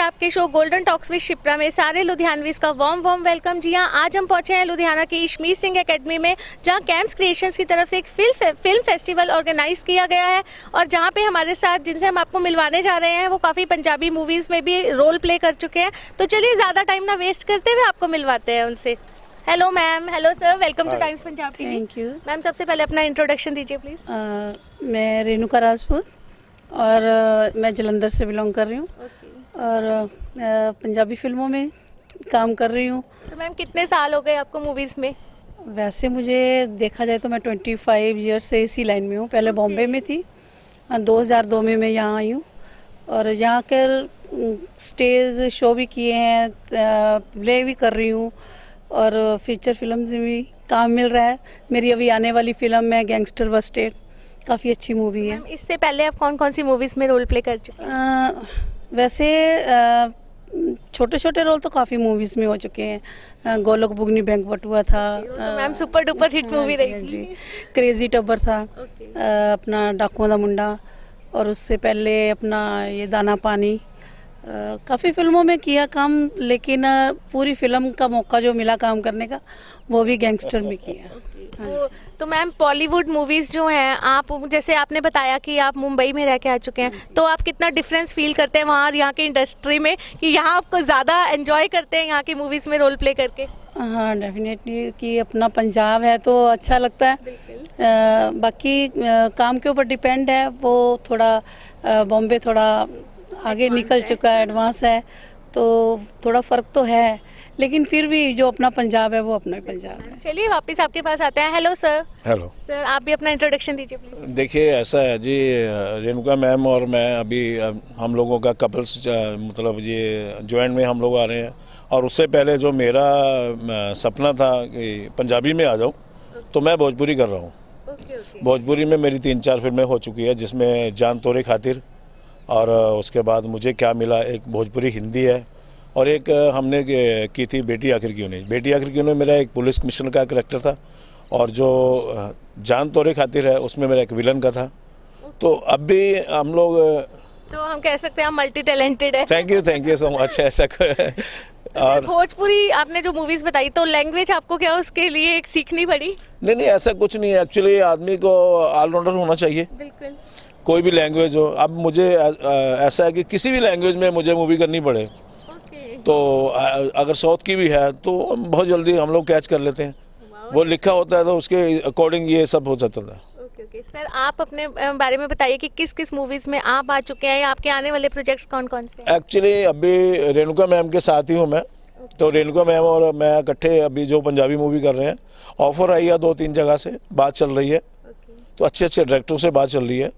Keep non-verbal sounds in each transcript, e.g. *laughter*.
आपके show golden talks with Shipra में सारे लुधियानवी का वार्म वार्म वेलकम जी हाँ आज हम पहुंचे हैं लुधियाना के इशमीर सिंह एकेडमी में जहां कैंप्स क्रिएशंस की तरफ से एक फिल्म फिल्म फेस्टिवल ऑर्गेनाइज किया गया है और जहां पे हमारे साथ जिनसे हम आपको मिलवाने जा रहे हैं वो काफ़ी पंजाबी मूवीज़ में भी रोल प्ले कर चुके हैं तो चलिए ज़्यादा टाइम ना वेस्ट करते हुए आपको मिलवाते हैं उनसे hello ma'am hello sir welcome to Times Punjab thank you ma'am सबसे पहले अपना इंट्रोडक्शन दीजिए प्लीज़ मैं रेणुका राजपूत और मैं जलंधर से बिलोंग कर रही हूँ और पंजाबी फिल्मों में काम कर रही हूँ तो मैम कितने साल हो गए आपको मूवीज़ में वैसे मुझे देखा जाए तो मैं 25 फाइव ईयर से इसी लाइन में हूँ पहले बॉम्बे में थी 2002 में मैं यहाँ आई हूँ और यहाँ कर स्टेज शो भी किए हैं प्ले भी कर रही हूँ और फीचर फिल्म में भी काम मिल रहा है मेरी अभी आने वाली फिल्म है गैंगस्टर व काफ़ी अच्छी मूवी तो है इससे पहले आप कौन कौन सी मूवीज़ में रोल प्ले कर चुके हैं वैसे छोटे छोटे रोल तो काफ़ी मूवीज़ में हो चुके हैं गोलक बुगनी बैंक बटुआ था तो ma'am super duper hit movie रही जी क्रेजी टब्बर था अपना डाकुआ दा मुंडा और उससे पहले अपना ये दाना पानी काफ़ी फिल्मों में किया काम लेकिन पूरी फिल्म का मौका जो मिला काम करने का वो भी गैंगस्टर में किया तो, मैम बॉलीवुड मूवीज़ जो हैं आप जैसे आपने बताया कि आप मुंबई में रह के आ चुके हैं तो आप कितना डिफरेंस फील करते हैं वहाँ यहाँ के इंडस्ट्री में कि यहाँ आपको ज़्यादा एंजॉय करते हैं यहाँ की मूवीज़ में रोल प्ले करके हाँ डेफिनेटली कि अपना पंजाब है तो अच्छा लगता है आ, बाकी आ, काम के ऊपर डिपेंड है वो थोड़ा बॉम्बे थोड़ा आगे निकल चुका है एडवांस है तो थोड़ा फ़र्क तो है लेकिन फिर भी जो अपना पंजाब है वो अपना पंजाब है चलिए वापस आपके पास आते हैं हेलो सर हेलो सर आप भी अपना इंट्रोडक्शन दीजिए देखिए ऐसा है जी रेणुका मैम और मैं अभी हम लोगों का कपल्स मतलब ये ज्वाइंट में हम लोग आ रहे हैं और उससे पहले जो मेरा सपना था कि पंजाबी में आ जाऊँ तो मैं भोजपुरी कर रहा हूँ भोजपुरी में मेरी तीन चार फिल्में हो चुकी है जिसमें जान तोरे खातिर और उसके बाद मुझे क्या मिला एक भोजपुरी हिंदी है और एक हमने की थी बेटी आखिर क्यों नहीं बेटी आखिर क्यों नहीं मेरा एक पुलिस कमिश्नर का करेक्टर था और जो जान तोरे खातिर है उसमें मेरा एक विलन का था तो अब भी हम लोग तो हम कह सकते हैं मल्टी टैलेंटेड है thank you thank you so much ऐसा *laughs* और भोजपुरी आपने जो मूवीज बताई तो लैंग्वेज आपको क्या उसके लिए एक सीखनी पड़ी नहीं नहीं ऐसा कुछ नहीं है एक्चुअली आदमी को ऑलराउंडर होना चाहिए बिल्कुल कोई भी लैंग्वेज हो अब मुझे ऐसा है कि किसी भी लैंग्वेज में मुझे मूवी करनी पड़े तो अगर साउथ की भी है तो बहुत जल्दी हम लोग कैच कर लेते हैं वो लिखा होता है तो उसके अकॉर्डिंग ये सब हो जाता था okay, सर आप अपने बारे में बताइए कि किस किस मूवीज में आप आ चुके हैं आपके आने वाले प्रोजेक्ट्स कौन कौन से एक्चुअली अभी रेणुका मैम के साथ ही हूँ मैं तो रेणुका मैम और मैं इकट्ठे अभी जो पंजाबी मूवी कर रहे हैं ऑफर आई है दो तीन जगह से बात चल रही है तो अच्छे अच्छे डायरेक्टरों से बात चल रही है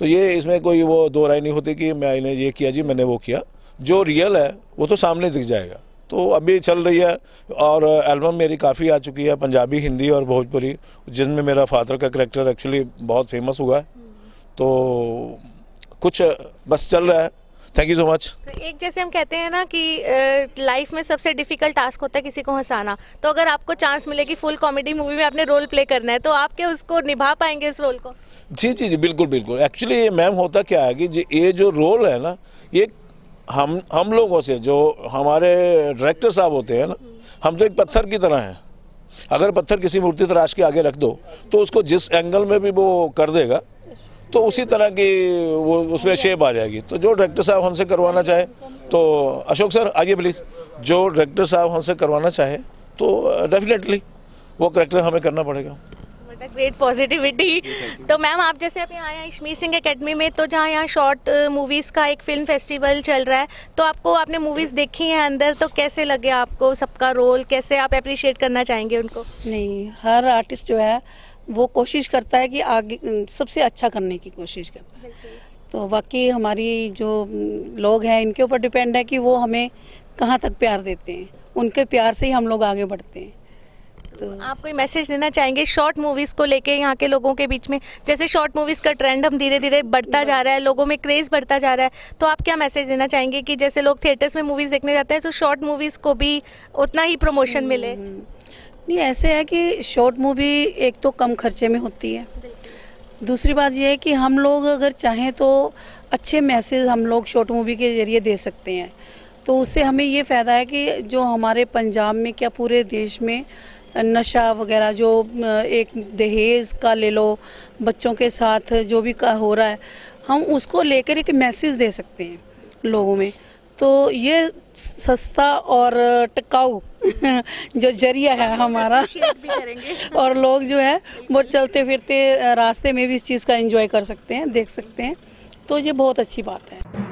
तो ये इसमें कोई वो दो राय नहीं होती कि मैं ये किया जी मैंने वो किया जो रियल है वो तो सामने दिख जाएगा तो अभी चल रही है और एल्बम मेरी काफ़ी आ चुकी है पंजाबी हिंदी और भोजपुरी जिनमें मेरा फादर का करेक्टर एक्चुअली बहुत फेमस हुआ है तो कुछ बस चल रहा है थैंक यू सो मच एक जैसे हम कहते हैं ना कि लाइफ में सबसे डिफिकल्ट टास्क होता है किसी को हंसाना तो अगर आपको चांस मिले कि फुल कॉमेडी मूवी में आपने रोल प्ले करना है तो आप क्या उसको निभा पाएंगे इस रोल को जी जी जी बिल्कुल बिल्कुल एक्चुअली मैम होता क्या है कि ये जो रोल है ना ये हम हम लोगों से जो हमारे डायरेक्टर साहब होते हैं ना हम तो एक पत्थर की तरह हैं अगर पत्थर किसी मूर्ति तराश के आगे रख दो तो उसको जिस एंगल में भी वो कर देगा तो उसी तरह की वो उसमें शेप आ जाएगी तो जो डायरेक्टर साहब हमसे करवाना चाहे तो अशोक सर आइए प्लीज़ जो डायरेक्टर साहब हमसे करवाना चाहे तो डेफिनेटली वो करेक्टर हमें करना पड़ेगा ग्रेट पॉजिटिविटी तो मैम आप जैसे अभी आए हैं इश्मीर सिंह एकेडमी में तो जहाँ यहाँ शॉर्ट मूवीज़ का एक फिल्म फेस्टिवल चल रहा है तो आपको आपने मूवीज़ देखी हैं अंदर तो कैसे लगे आपको सबका रोल कैसे आप अप्रिशिएट करना चाहेंगे उनको नहीं हर आर्टिस्ट जो है वो कोशिश करता है कि आगे सबसे अच्छा करने की कोशिश करता है तो बाकी हमारी जो लोग हैं इनके ऊपर डिपेंड है कि वो हमें कहाँ तक प्यार देते हैं उनके प्यार से ही हम लोग आगे बढ़ते हैं तो आप कोई मैसेज देना चाहेंगे शॉर्ट मूवीज़ को लेके यहाँ के लोगों के बीच में जैसे शॉर्ट मूवीज़ का ट्रेंड हम धीरे धीरे बढ़ता जा रहा है लोगों में क्रेज़ बढ़ता जा रहा है तो आप क्या मैसेज देना चाहेंगे कि जैसे लोग थिएटर्स में मूवीज़ देखने जाते हैं तो शॉर्ट मूवीज़ को भी उतना ही प्रमोशन मिले हम्म, नहीं ऐसे है कि शॉर्ट मूवी एक तो कम खर्चे में होती है दूसरी बात यह है कि हम लोग अगर चाहें तो अच्छे मैसेज हम लोग शॉर्ट मूवी के जरिए दे सकते हैं तो उससे हमें ये फ़ायदा है कि जो हमारे पंजाब में क्या पूरे देश में नशा वगैरह जो एक दहेज का ले लो बच्चों के साथ जो भी का हो रहा है हम उसको लेकर एक मैसेज दे सकते हैं लोगों में तो ये सस्ता और टिकाऊ जो जरिया है हमारा और लोग जो है वो चलते फिरते रास्ते में भी इस चीज़ का एंजॉय कर सकते हैं देख सकते हैं तो ये बहुत अच्छी बात है